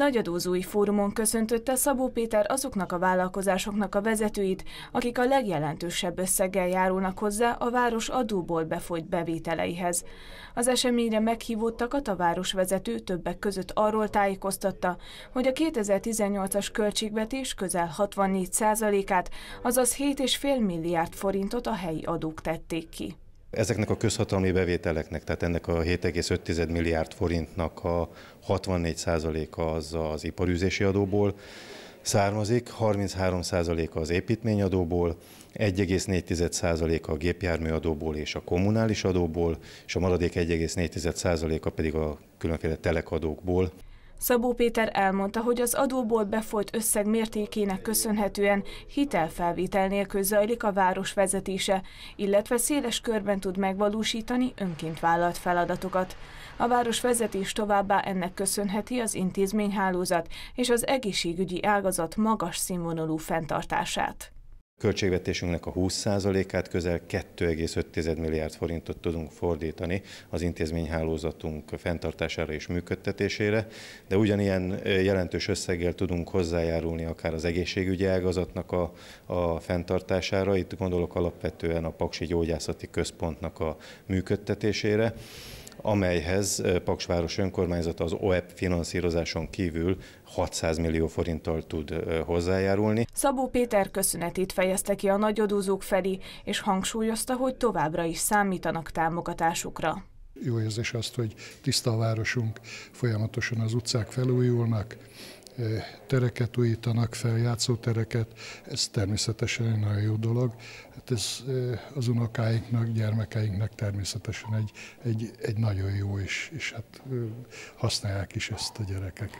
Nagy adózói fórumon köszöntötte Szabó Péter azoknak a vállalkozásoknak a vezetőit, akik a legjelentősebb összeggel járulnak hozzá a város adóból befolyt bevételeihez. Az eseményre meghívottak a városvezető többek között arról tájékoztatta, hogy a 2018-as költségvetés közel 64%-át, azaz 7,5 milliárd forintot a helyi adók tették ki. Ezeknek a közhatalmi bevételeknek, tehát ennek a 7,5 milliárd forintnak a 64%-a az az iparűzési adóból származik, 33%-a az építményadóból, 1,4%-a a gépjárműadóból és a kommunális adóból, és a maradék 1,4%-a pedig a különféle telekadókból. Szabó Péter elmondta, hogy az adóból befolyt összeg mértékének köszönhetően hitelfelvétel nélkül zajlik a város vezetése, illetve széles körben tud megvalósítani önként vállalt feladatokat. A város vezetés továbbá ennek köszönheti az intézményhálózat és az egészségügyi ágazat magas színvonalú fenntartását. Költségvetésünknek a 20%-át, közel 2,5 milliárd forintot tudunk fordítani az intézményhálózatunk fenntartására és működtetésére, de ugyanilyen jelentős összeggel tudunk hozzájárulni akár az egészségügyi ágazatnak a, a fenntartására, itt gondolok alapvetően a Paksi Gyógyászati Központnak a működtetésére, amelyhez Paksváros önkormányzata az OEP finanszírozáson kívül 600 millió forinttal tud hozzájárulni. Szabó Péter köszönetét fejezte ki a nagyodózók felé, és hangsúlyozta, hogy továbbra is számítanak támogatásukra. Jó érzés azt, hogy tiszta a városunk, folyamatosan az utcák felújulnak, tereket újítanak fel, játszótereket, ez természetesen egy nagyon jó dolog. Hát ez az unokáinknak, gyermekeinknek természetesen egy, egy, egy nagyon jó, és, és hát használják is ezt a gyerekek.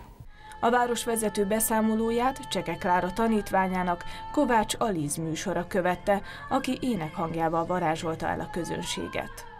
A városvezető beszámolóját Cseke Klára tanítványának Kovács Aliz műsora követte, aki énekhangjával varázsolta el a közönséget.